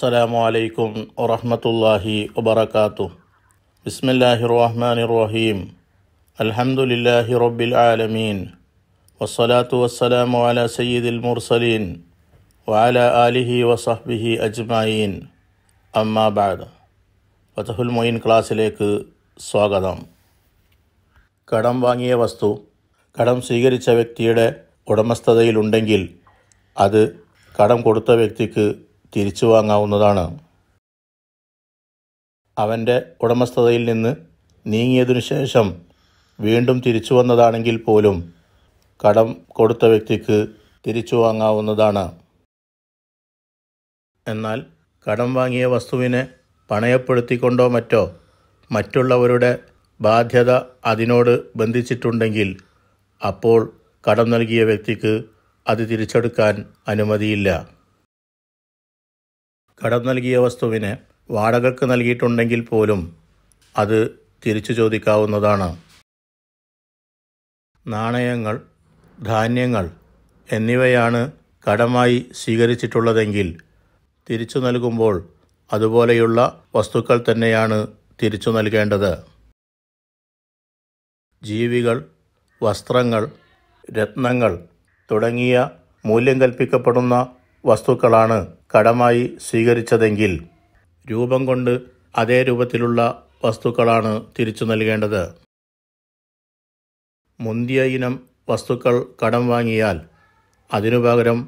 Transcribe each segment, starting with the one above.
അസ്സലാമു അലൈക്കും വറഹമത്തല്ലാഹി വബർക്കാത്തു ബിസ്മില്ലാഹി റഹ്മാൻ റഹീം അൽഹംദുലില്ലാഹി റബ്ബിൽ ആലമീൻ വസ്സലാത്തു വസ്സലാമു അല സയ്യിദിൽ മുർസലീൻ വാല ആലിഹി വസഹ്ബിഹി അജ്മായീൻ അമ്മാ ബാദ് ഫതഹുൽ മൊയിൻ ക്ലാസ്സിലേക്ക് സ്വാഗതം കടം വാങ്ങിയ വസ്തു കടം സ്വീകരിച്ച വ്യക്തിയുടെ ഉടമസ്ഥതയിലുണ്ടെങ്കിൽ അത് കടം കൊടുത്ത വ്യക്തിക്ക് തിരിച്ചു വാങ്ങാവുന്നതാണ് അവൻ്റെ ഉടമസ്ഥതയിൽ നിന്ന് നീങ്ങിയതിനു ശേഷം വീണ്ടും തിരിച്ചു വന്നതാണെങ്കിൽ പോലും കടം കൊടുത്ത വ്യക്തിക്ക് തിരിച്ചു വാങ്ങാവുന്നതാണ് എന്നാൽ കടം വാങ്ങിയ വസ്തുവിനെ പണയപ്പെടുത്തിക്കൊണ്ടോ മറ്റോ മറ്റുള്ളവരുടെ ബാധ്യത അതിനോട് ബന്ധിച്ചിട്ടുണ്ടെങ്കിൽ അപ്പോൾ കടം നൽകിയ വ്യക്തിക്ക് അത് തിരിച്ചെടുക്കാൻ അനുമതിയില്ല കടം നൽകിയ വസ്തുവിന് വാടകക്ക് നൽകിയിട്ടുണ്ടെങ്കിൽ പോലും അത് തിരിച്ചു ചോദിക്കാവുന്നതാണ് നാണയങ്ങൾ ധാന്യങ്ങൾ എന്നിവയാണ് കടമായി സ്വീകരിച്ചിട്ടുള്ളതെങ്കിൽ തിരിച്ചു നൽകുമ്പോൾ അതുപോലെയുള്ള വസ്തുക്കൾ തന്നെയാണ് തിരിച്ചു നൽകേണ്ടത് ജീവികൾ വസ്ത്രങ്ങൾ രത്നങ്ങൾ തുടങ്ങിയ മൂല്യം കൽപ്പിക്കപ്പെടുന്ന വസ്തുക്കളാണ് കടമായി സ്വീകരിച്ചതെങ്കിൽ രൂപം കൊണ്ട് അതേ രൂപത്തിലുള്ള വസ്തുക്കളാണ് തിരിച്ചു നൽകേണ്ടത് മുന്തിയ ഇനം വസ്തുക്കൾ കടം വാങ്ങിയാൽ അതിനുപകരം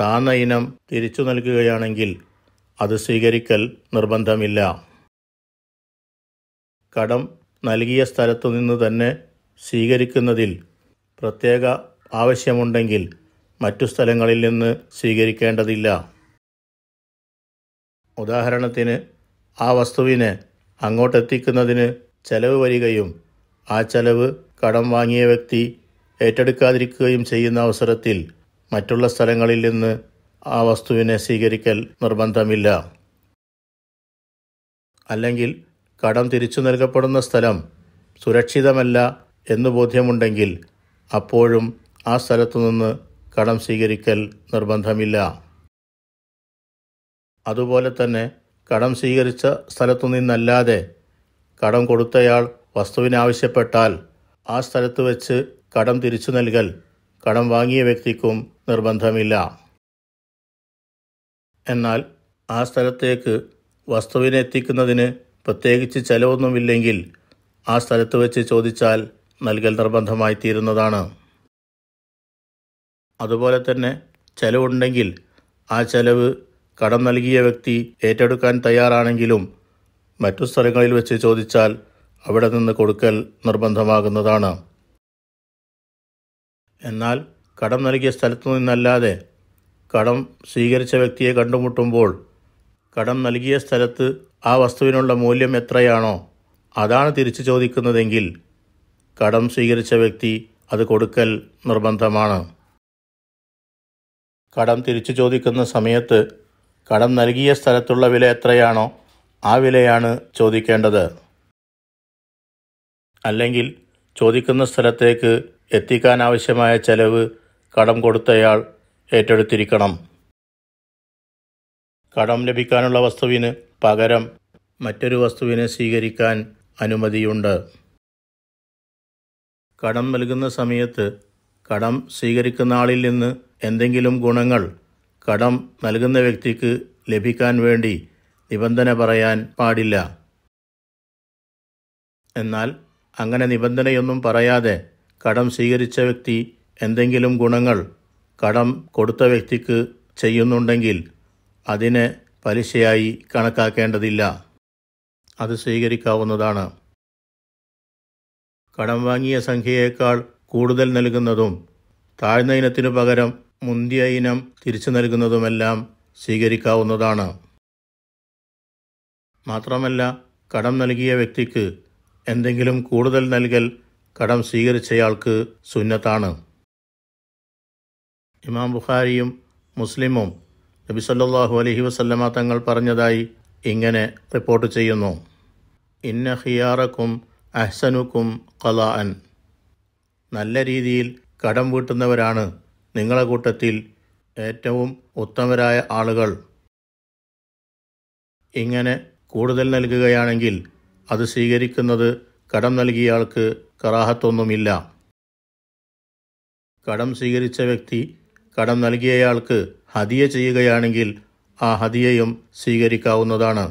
താന്ന ഇനം തിരിച്ചു നൽകുകയാണെങ്കിൽ അത് സ്വീകരിക്കൽ നിർബന്ധമില്ല കടം നൽകിയ സ്ഥലത്തു നിന്ന് തന്നെ സ്വീകരിക്കുന്നതിൽ പ്രത്യേക ആവശ്യമുണ്ടെങ്കിൽ മറ്റു സ്ഥലങ്ങളിൽ നിന്ന് സ്വീകരിക്കേണ്ടതില്ല ഉദാഹരണത്തിന് ആ വസ്തുവിനെ അങ്ങോട്ടെത്തിക്കുന്നതിന് ചെലവ് വരികയും ആ ചെലവ് കടം വാങ്ങിയ വ്യക്തി ഏറ്റെടുക്കാതിരിക്കുകയും ചെയ്യുന്ന അവസരത്തിൽ മറ്റുള്ള സ്ഥലങ്ങളിൽ നിന്ന് ആ വസ്തുവിനെ സ്വീകരിക്കൽ നിർബന്ധമില്ല അല്ലെങ്കിൽ കടം തിരിച്ചു നൽകപ്പെടുന്ന സ്ഥലം സുരക്ഷിതമല്ല എന്ന് ബോധ്യമുണ്ടെങ്കിൽ അപ്പോഴും ആ സ്ഥലത്തു നിന്ന് കടം സ്വീകരിക്കൽ നിർബന്ധമില്ല അതുപോലെ തന്നെ കടം സ്വീകരിച്ച സ്ഥലത്തു നിന്നല്ലാതെ കടം കൊടുത്തയാൾ വസ്തുവിനാവശ്യപ്പെട്ടാൽ ആ സ്ഥലത്ത് വെച്ച് കടം തിരിച്ചു നൽകൽ കടം വാങ്ങിയ വ്യക്തിക്കും നിർബന്ധമില്ല എന്നാൽ ആ സ്ഥലത്തേക്ക് വസ്തുവിനെ എത്തിക്കുന്നതിന് പ്രത്യേകിച്ച് ചെലവൊന്നുമില്ലെങ്കിൽ ആ സ്ഥലത്ത് വെച്ച് ചോദിച്ചാൽ നൽകൽ നിർബന്ധമായി തീരുന്നതാണ് അതുപോലെ തന്നെ ചെലവുണ്ടെങ്കിൽ ആ ചെലവ് കടം നൽകിയ വ്യക്തി ഏറ്റെടുക്കാൻ തയ്യാറാണെങ്കിലും മറ്റു സ്ഥലങ്ങളിൽ വെച്ച് ചോദിച്ചാൽ അവിടെ നിന്ന് കൊടുക്കൽ നിർബന്ധമാകുന്നതാണ് എന്നാൽ കടം നൽകിയ സ്ഥലത്തു നിന്നല്ലാതെ കടം സ്വീകരിച്ച വ്യക്തിയെ കണ്ടുമുട്ടുമ്പോൾ കടം നൽകിയ സ്ഥലത്ത് ആ വസ്തുവിനുള്ള മൂല്യം എത്രയാണോ അതാണ് തിരിച്ചു ചോദിക്കുന്നതെങ്കിൽ കടം സ്വീകരിച്ച വ്യക്തി അത് കൊടുക്കൽ നിർബന്ധമാണ് കടം തിരിച്ചു ചോദിക്കുന്ന സമയത്ത് കടം നൽകിയ സ്ഥലത്തുള്ള വില എത്രയാണോ ആ വിലയാണ് ചോദിക്കേണ്ടത് അല്ലെങ്കിൽ ചോദിക്കുന്ന സ്ഥലത്തേക്ക് എത്തിക്കാൻ ആവശ്യമായ ചെലവ് കടം കൊടുത്തയാൾ ഏറ്റെടുത്തിരിക്കണം കടം ലഭിക്കാനുള്ള വസ്തുവിന് പകരം മറ്റൊരു വസ്തുവിനെ സ്വീകരിക്കാൻ അനുമതിയുണ്ട് കടം നൽകുന്ന സമയത്ത് കടം സ്വീകരിക്കുന്ന ആളിൽ നിന്ന് എന്തെങ്കിലും ഗുണങ്ങൾ കടം നൽകുന്ന വ്യക്തിക്ക് ലഭിക്കാൻ വേണ്ടി നിബന്ധന പറയാൻ പാടില്ല എന്നാൽ അങ്ങനെ നിബന്ധനയൊന്നും പറയാതെ കടം സ്വീകരിച്ച വ്യക്തി എന്തെങ്കിലും ഗുണങ്ങൾ കടം കൊടുത്ത വ്യക്തിക്ക് ചെയ്യുന്നുണ്ടെങ്കിൽ അതിനെ പലിശയായി കണക്കാക്കേണ്ടതില്ല അത് സ്വീകരിക്കാവുന്നതാണ് കടം വാങ്ങിയ സംഖ്യയേക്കാൾ കൂടുതൽ നൽകുന്നതും താഴ്ന്ന ഇനത്തിനു പകരം മുന്തിയ ഇനം തിരിച്ചു നൽകുന്നതുമെല്ലാം സ്വീകരിക്കാവുന്നതാണ് മാത്രമല്ല കടം നൽകിയ വ്യക്തിക്ക് എന്തെങ്കിലും കൂടുതൽ നൽകൽ കടം സ്വീകരിച്ചയാൾക്ക് സുന്നത്താണ് ഇമാം ബുഖാരിയും മുസ്ലിമും നബി സല്ലാഹു അലഹി വസല്ലമ തങ്ങൾ പറഞ്ഞതായി ഇങ്ങനെ റിപ്പോർട്ട് ചെയ്യുന്നു ഇന്ന ഹിയാറക്കും അഹ്സനുക്കും കലാ അൻ നല്ല രീതിയിൽ കടം വീട്ടുന്നവരാണ് നിങ്ങളെ കൂട്ടത്തിൽ ഏറ്റവും ഉത്തമരായ ആളുകൾ ഇങ്ങനെ കൂടുതൽ നൽകുകയാണെങ്കിൽ അത് സ്വീകരിക്കുന്നത് കടം നൽകിയയാൾക്ക് കറാഹത്തൊന്നുമില്ല കടം സ്വീകരിച്ച വ്യക്തി കടം നൽകിയയാൾക്ക് ഹതിയ ചെയ്യുകയാണെങ്കിൽ ആ ഹതിയയും സ്വീകരിക്കാവുന്നതാണ്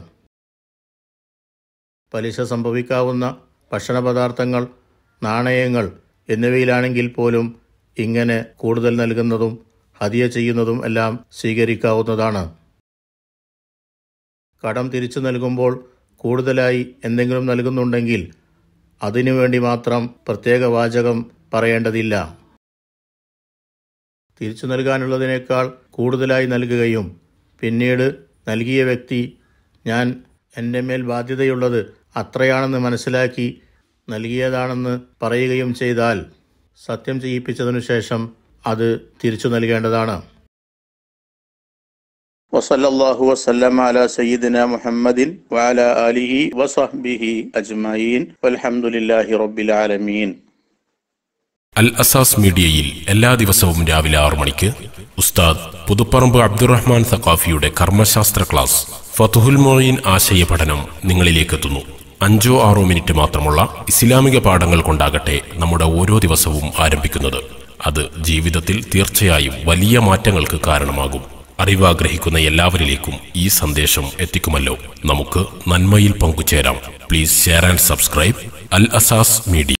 പലിശ സംഭവിക്കാവുന്ന ഭക്ഷണപദാർത്ഥങ്ങൾ നാണയങ്ങൾ എന്നിവയിലാണെങ്കിൽ പോലും ഇങ്ങനെ കൂടുതൽ നൽകുന്നതും ഹതിയ ചെയ്യുന്നതും എല്ലാം സ്വീകരിക്കാവുന്നതാണ് കടം തിരിച്ചു നൽകുമ്പോൾ കൂടുതലായി എന്തെങ്കിലും നൽകുന്നുണ്ടെങ്കിൽ അതിനുവേണ്ടി മാത്രം പ്രത്യേക വാചകം പറയേണ്ടതില്ല തിരിച്ചു നൽകാനുള്ളതിനേക്കാൾ കൂടുതലായി നൽകുകയും പിന്നീട് നൽകിയ വ്യക്തി ഞാൻ എൻ്റെ മേൽ ബാധ്യതയുള്ളത് അത്രയാണെന്ന് മനസ്സിലാക്കി നൽകിയതാണെന്ന് പറയുകയും ചെയ്താൽ സത്യം ചെയ്യിപ്പിച്ചതിനു ശേഷം അത് തിരിച്ചു നൽകേണ്ടതാണ് വസല്ലാഹു വസ്ലം അല സയ്യിദിന മുഹമ്മദിൻ വാല അലിഹി വസഹ്ബിഹി അജ്മയീൻ വൽഹമുല്ലാഹി റബ്ബിൽ ആലമീൻ അൽ അസാസ് മീഡിയയിൽ എല്ലാ ദിവസവും രാവിലെ ആറു മണിക്ക് ഉസ്താദ് പുതുപ്പറമ്പ് അബ്ദുറഹ്മാൻ സഖാഫിയുടെ കർമ്മശാസ്ത്ര ക്ലാസ് ഫതുഹുൽ മൊയ്യീൻ ആശയ പഠനം നിങ്ങളിലേക്കെത്തുന്നു അഞ്ചോ ആറോ മിനിറ്റ് മാത്രമുള്ള ഇസ്ലാമിക പാഠങ്ങൾ കൊണ്ടാകട്ടെ നമ്മുടെ ഓരോ ദിവസവും ആരംഭിക്കുന്നത് അത് ജീവിതത്തിൽ തീർച്ചയായും വലിയ മാറ്റങ്ങൾക്ക് കാരണമാകും അറിവാഗ്രഹിക്കുന്ന എല്ലാവരിലേക്കും ഈ സന്ദേശം എത്തിക്കുമല്ലോ നമുക്ക് നന്മയിൽ പങ്കുചേരാം please share and subscribe Al Asas media